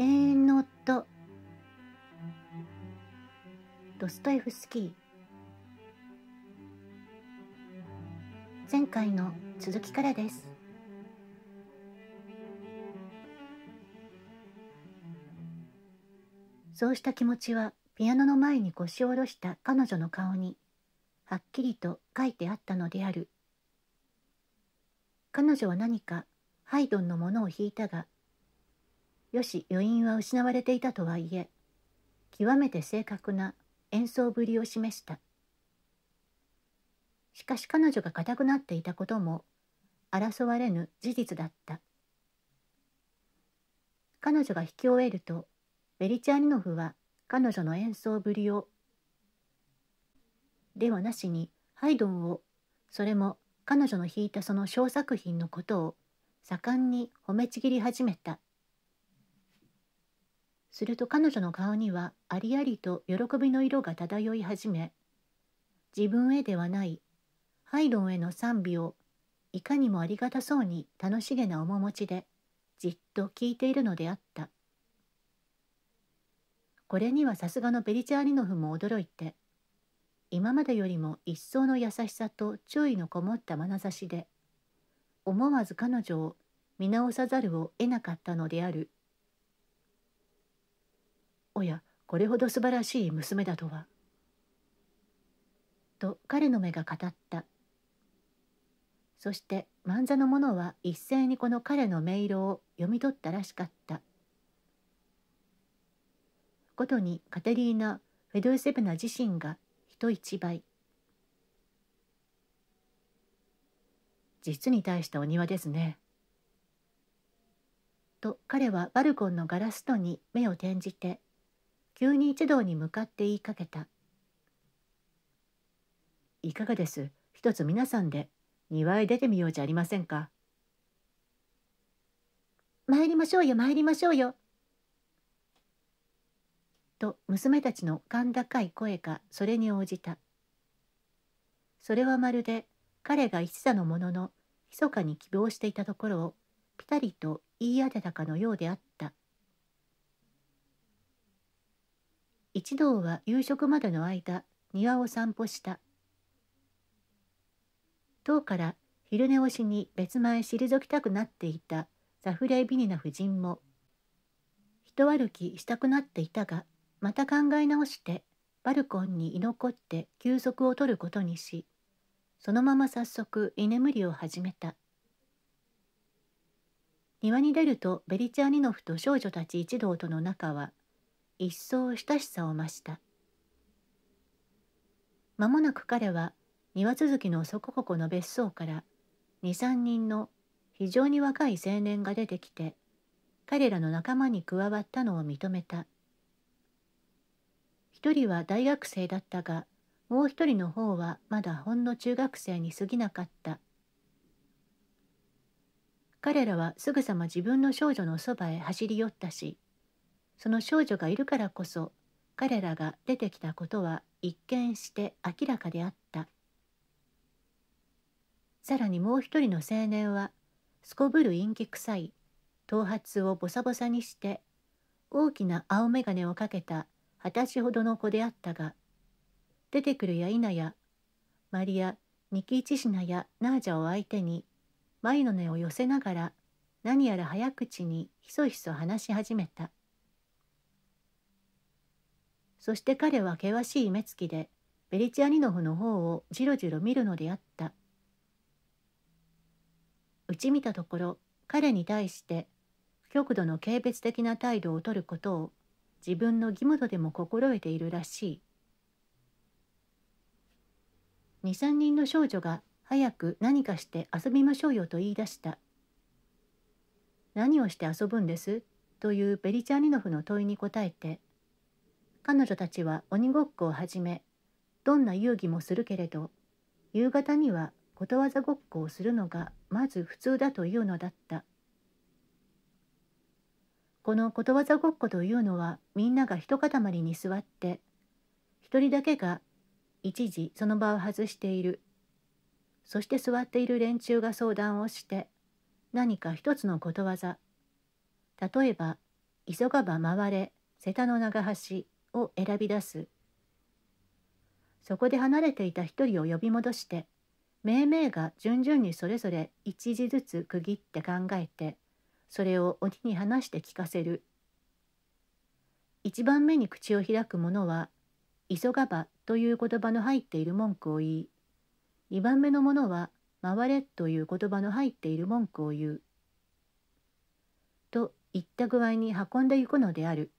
永遠の夫ドストエフスキー前回の続きからですそうした気持ちはピアノの前に腰を下ろした彼女の顔にはっきりと書いてあったのである彼女は何かハイドンのものを弾いたがよし余韻は失われていたとはいえ極めて正確な演奏ぶりを示したしかし彼女が固くなっていたことも争われぬ事実だった彼女が引き終えるとベリチャーニノフは彼女の演奏ぶりをではなしにハイドンをそれも彼女の弾いたその小作品のことを盛んに褒めちぎり始めた。すると彼女の顔にはありありと喜びの色が漂い始め自分へではないハイロンへの賛美をいかにもありがたそうに楽しげな面持ちでじっと聞いているのであったこれにはさすがのベリチャーリノフも驚いて今までよりも一層の優しさと注意のこもった眼差しで思わず彼女を見直さざるを得なかったのである。おやこれほど素晴らしい娘だとは。と彼の目が語ったそして万座の者は一斉にこの彼の音色を読み取ったらしかったことにカテリーナ・フェドゥセブナ自身が人一倍実に大したお庭ですね。と彼はバルコンのガラス戸に目を転じて急に一同に向かって言いかけた。いかがです一つ皆さんで庭へ出てみようじゃありませんか。参りましょうよ参りましょうよ。と娘たちの甲高い声がそれに応じた。それはまるで彼が一座のものの密かに希望していたところをぴたりと言い当てたかのようであった。一同は夕食までの間庭を散歩した塔から昼寝をしに別前退きたくなっていたザフレイ・ビニナ夫人も人歩きしたくなっていたがまた考え直してバルコンに居残って休息を取ることにしそのまま早速居眠りを始めた庭に出るとベリチャーニノフと少女たち一同との仲は一層親しさを増した間もなく彼は庭続きのそこここの別荘から23人の非常に若い青年が出てきて彼らの仲間に加わったのを認めた一人は大学生だったがもう一人の方はまだほんの中学生に過ぎなかった彼らはすぐさま自分の少女のそばへ走り寄ったしその少女がいるからこそ彼らが出てきたことは一見して明らかであったさらにもう一人の青年はすこぶる陰気臭い頭髪をボサボサにして大きな青眼鏡をかけた二十歳ほどの子であったが出てくるや否やマリア・ニキイチシナやナージャを相手に眉の根を寄せながら何やら早口にひそひそ話し始めた。そして彼は険しい目つきでベリチアニノフの方をじろじろ見るのであったうち見たところ彼に対して極度の軽蔑的な態度をとることを自分の義務とでも心得ているらしい23人の少女が早く何かして遊びましょうよと言い出した何をして遊ぶんですというベリチャーニノフの問いに答えて彼女たちは鬼ごっこをはじめどんな遊戯もするけれど夕方にはことわざごっこをするのがまず普通だというのだったこのことわざごっこというのはみんなが一塊に座って一人だけが一時その場を外しているそして座っている連中が相談をして何か一つのことわざ例えば「急がば回れ瀬田の長橋」を選び出すそこで離れていた一人を呼び戻して命名が順々にそれぞれ一字ずつ区切って考えてそれを鬼に話して聞かせる一番目に口を開く者は「急がば」という言葉の入っている文句を言い2番目の者は「回れ」という言葉の入っている文句を言うといった具合に運んでいくのである。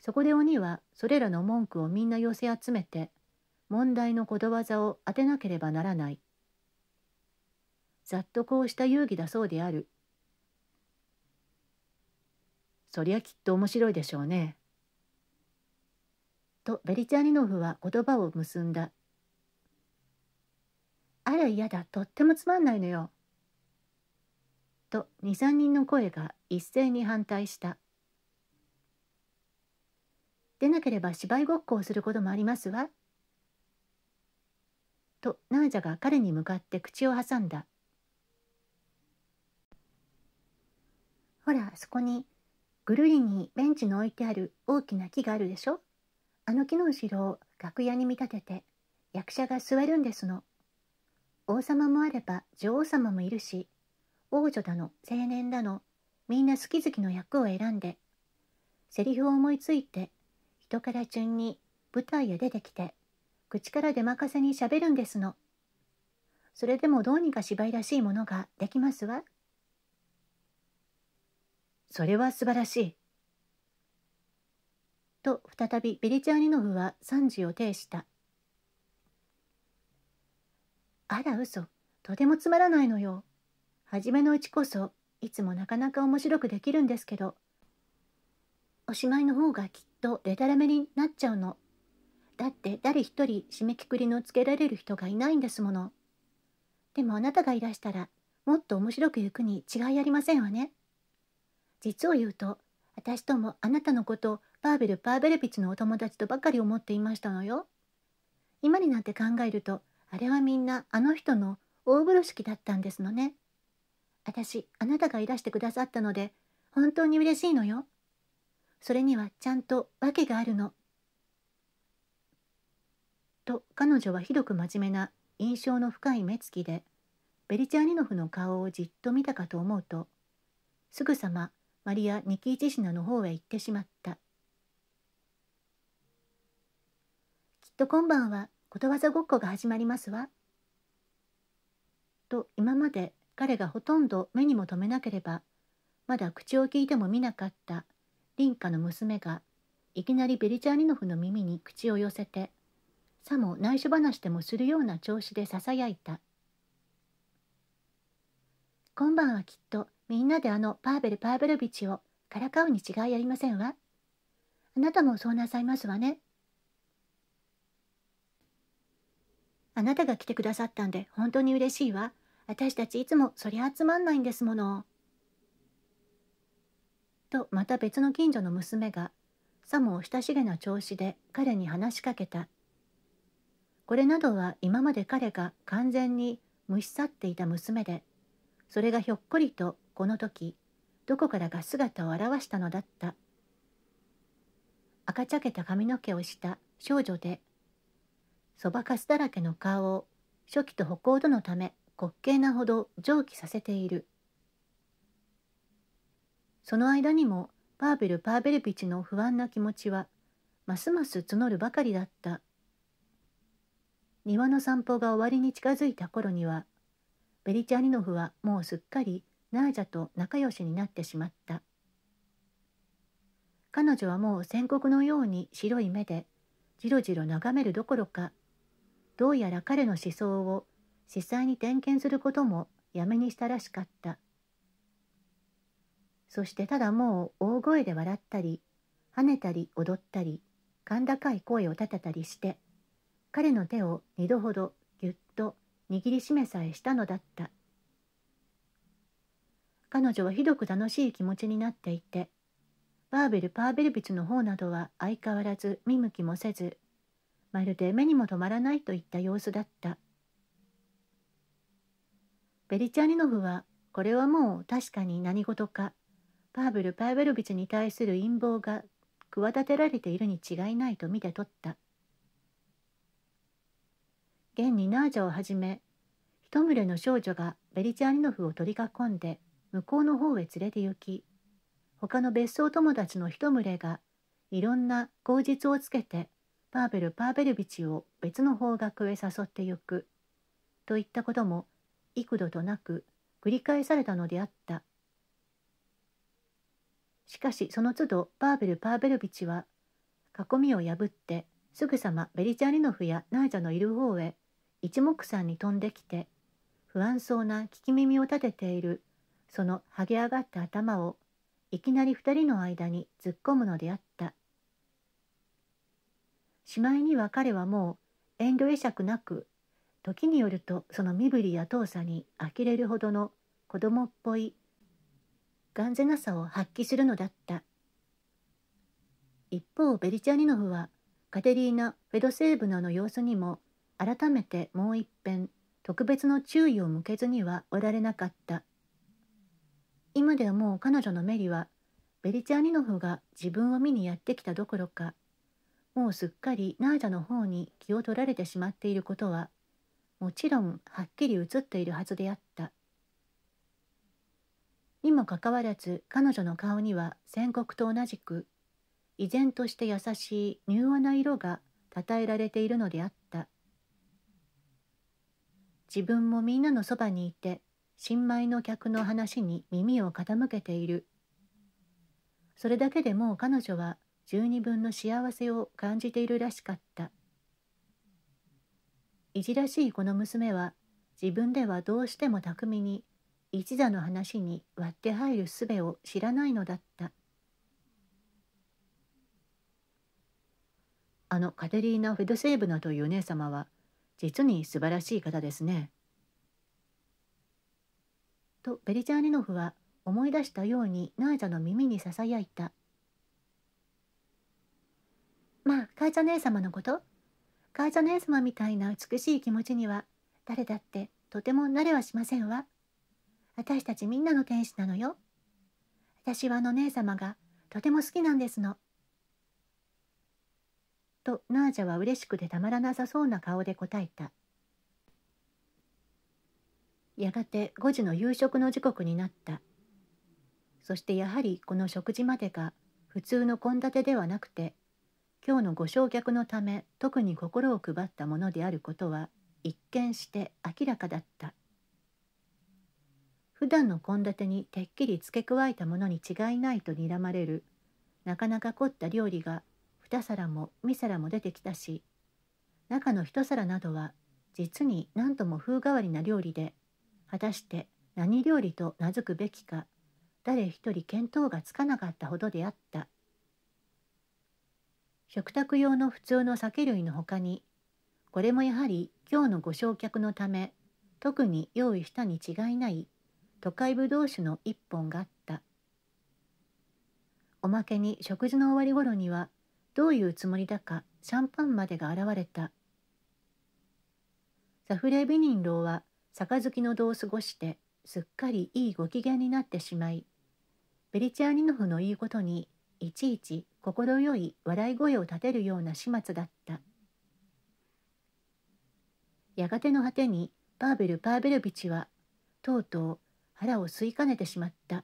そこで鬼はそれらの文句をみんな寄せ集めて問題のことわざを当てなければならない。ざっとこうした遊戯だそうである。そりゃきっと面白いでしょうね。とベリチャニノフは言葉を結んだ。あら嫌だ、とってもつまんないのよ。と23人の声が一斉に反対した。でなければ芝居ごっこをすることもありますわ。とナージャが彼に向かって口を挟んだ。ほら、そこに、ぐるりにベンチの置いてある大きな木があるでしょあの木の後ろを楽屋に見立てて、役者が座るんですの。王様もあれば女王様もいるし、王女だの、青年だの、みんな好き好きの役を選んで、セリフを思いついて人から順に舞台へ出てきて口から出まかせにしゃべるんですのそれでもどうにか芝居らしいものができますわそれは素晴らしいと再びビリチャーニノフは賛辞を呈したあら嘘とてもつまらないのよ初めのうちこそいつもなかなか面白くできるんですけどおしまいの方がきっとデタラメになっちゃうの。だって誰一人締めくくりのつけられる人がいないんですもの。でもあなたがいらしたらもっと面白くいくに違いありませんわね。実を言うと私ともあなたのことをパーベル・パーベルピチのお友達とばかり思っていましたのよ。今になって考えるとあれはみんなあの人の大風呂敷だったんですのね。私あなたがいらしてくださったので本当に嬉しいのよ。それにはちゃんと訳があるの。と彼女はひどく真面目な印象の深い目つきでベリチャーニノフの顔をじっと見たかと思うとすぐさまマリア・ニキーチシナの方へ行ってしまったきっと今晩はことわざごっこが始まりますわと今まで彼がほとんど目にも留めなければまだ口を聞いても見なかった林家の娘がいきなりベリチャーニノフの耳に口を寄せてさも内緒話でもするような調子でささやいた今晩はきっとみんなであのパーベル・パーベルビチをからかうに違いありませんわあなたもそうなさいますわねあなたが来てくださったんで本当に嬉しいわ私たちいつもそりゃ集まんないんですもの。とまた別の近所の娘がさも親しげな調子で彼に話しかけたこれなどは今まで彼が完全に蒸し去っていた娘でそれがひょっこりとこの時どこからか姿を現したのだった赤茶けた髪の毛をした少女でそばかすだらけの顔を初期と歩行とのため滑稽なほど蒸気させている。その間にもパーベル・パーベルピチの不安な気持ちはますます募るばかりだった庭の散歩が終わりに近づいた頃にはベリチャリノフはもうすっかりナージャと仲良しになってしまった彼女はもう宣告のように白い目でじろじろ眺めるどころかどうやら彼の思想を実際に点検することもやめにしたらしかったそしてただもう大声で笑ったり跳ねたり踊ったり甲高い声を立てたりして彼の手を二度ほどぎゅっと握りしめさえしたのだった彼女はひどく楽しい気持ちになっていてバーベル・パーベルビツの方などは相変わらず見向きもせずまるで目にも留まらないといった様子だったベリチャニノフはこれはもう確かに何事かパーブル・パーベルビチに対する陰謀が企てられているに違いないと見て取った現にナージャをはじめ一群れの少女がベリチャーニノフを取り囲んで向こうの方へ連れて行き他の別荘友達の一群れがいろんな口実をつけてパーベル・パーベルビチを別の方角へ誘ってゆくといったことも幾度となく繰り返されたのであったしかしその都度パーベル・パーベルビチは囲みを破ってすぐさまベリチャリノフやナージャのいる方へ一目散に飛んできて不安そうな聞き耳を立てているその剥げ上がった頭をいきなり二人の間に突っ込むのであったしまいには彼はもう遠慮会釈なく時によるとその身振りや動作に呆れるほどの子供っぽい完全なさを発揮するのだった一方ベリチャニノフはカテリーナ・フェドセーブナの様子にも改めてもう一遍特別の注意を向けずにはおられなかった今ではもう彼女のメリはベリチャーニノフが自分を見にやってきたどころかもうすっかりナージャの方に気を取られてしまっていることはもちろんはっきり映っているはずであったにもかかわらず彼女の顔には宣告と同じく依然として優しい柔和な色が称えられているのであった自分もみんなのそばにいて新米の客の話に耳を傾けているそれだけでもう彼女は十二分の幸せを感じているらしかったいじらしいこの娘は自分ではどうしても巧みに一座の話に割って入る術を知らないのだったあのカテリーナ・フェドセーブナという姉様は実に素晴らしい方ですね。とベリチャーニノフは思い出したようにナーザの耳にささやいた。まあカーチャ姉様のことカーチャ姉様みたいな美しい気持ちには誰だってとてもなれはしませんわ。私たちみんなの天使なのよ。私はあの姉様がとても好きなんですの。とナージャは嬉しくてたまらなさそうな顔で答えた。やがて5時の夕食の時刻になった。そしてやはりこの食事までが普通の献立ではなくて今日のご焼却のため特に心を配ったものであることは一見して明らかだった。普段の献立にてっきり付け加えたものに違いないと睨まれるなかなか凝った料理が2皿も3皿も出てきたし中の1皿などは実に何とも風変わりな料理で果たして何料理と名付くべきか誰一人見当がつかなかったほどであった食卓用の普通の酒類のほかにこれもやはり今日のご焼却のため特に用意したに違いない都会ぶどう酒の一本があったおまけに食事の終わり頃にはどういうつもりだかシャンパンまでが現れたサフレ・ビニンローは杯の度を過ごしてすっかりいいご機嫌になってしまいベリチャーニノフの言うことにいちいち快い笑い声を立てるような始末だったやがての果てにパーベル・パーベルビチはとうとう腹を吸いかねてしまった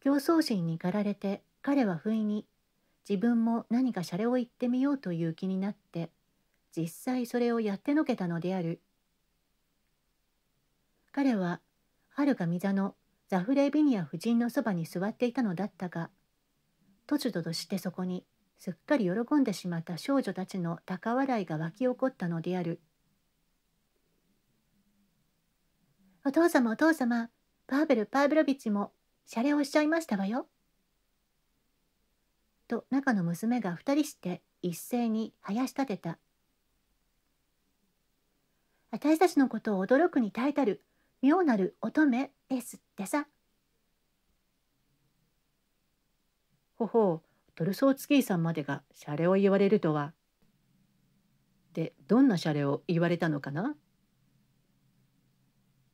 競争心に駆られて彼は不意に自分も何かシャレを言ってみようという気になって実際それをやってのけたのである彼ははるか御座のザフレービニア夫人のそばに座っていたのだったが突如としてそこにすっかり喜んでしまった少女たちの高笑いが沸き起こったのであるお父様お父様、パーベル・パーベロビッチも謝礼をしちゃいましたわよ。と中の娘が2人して一斉に林立てた。私たちのことを驚くに耐えたる妙なる乙女ですってさ。ほほう、トルソーツキーさんまでが謝礼を言われるとは。で、どんな謝礼を言われたのかな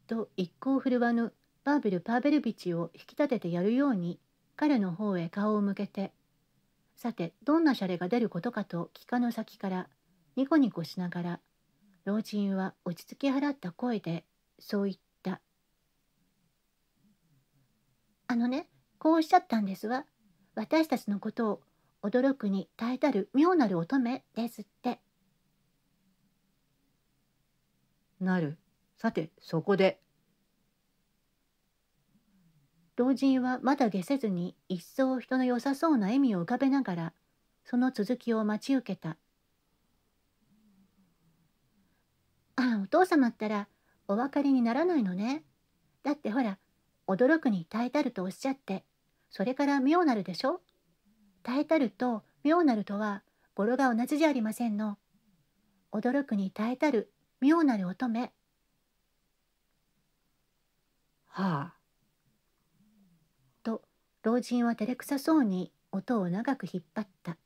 と一向振るわぬパーベル・パーベルビチを引き立ててやるように彼の方へ顔を向けてさてどんなシャレが出ることかと聞かの先からニコニコしながら老人は落ち着き払った声でそう言った「あのねこうおっしゃったんですわ私たちのことを驚くに耐えたる妙なる乙女ですって」なるさてそこで老人はまだ下せずに一層人の良さそうな笑みを浮かべながらその続きを待ち受けた「ああお父様ったらお分かりにならないのね。だってほら驚くに耐えたるとおっしゃってそれから妙なるでしょ耐えたると妙なるとは語呂が同じじゃありませんの。驚くに耐えたる妙なる乙女はあ。と老人は照れくさそうに音を長く引っ張った。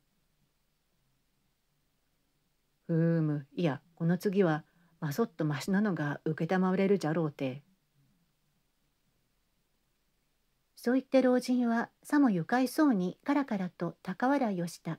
ふーむいやこの次はまそっとましなのが承れるじゃろうて。そう言って老人はさも愉快そうにカラカラと高笑いをした。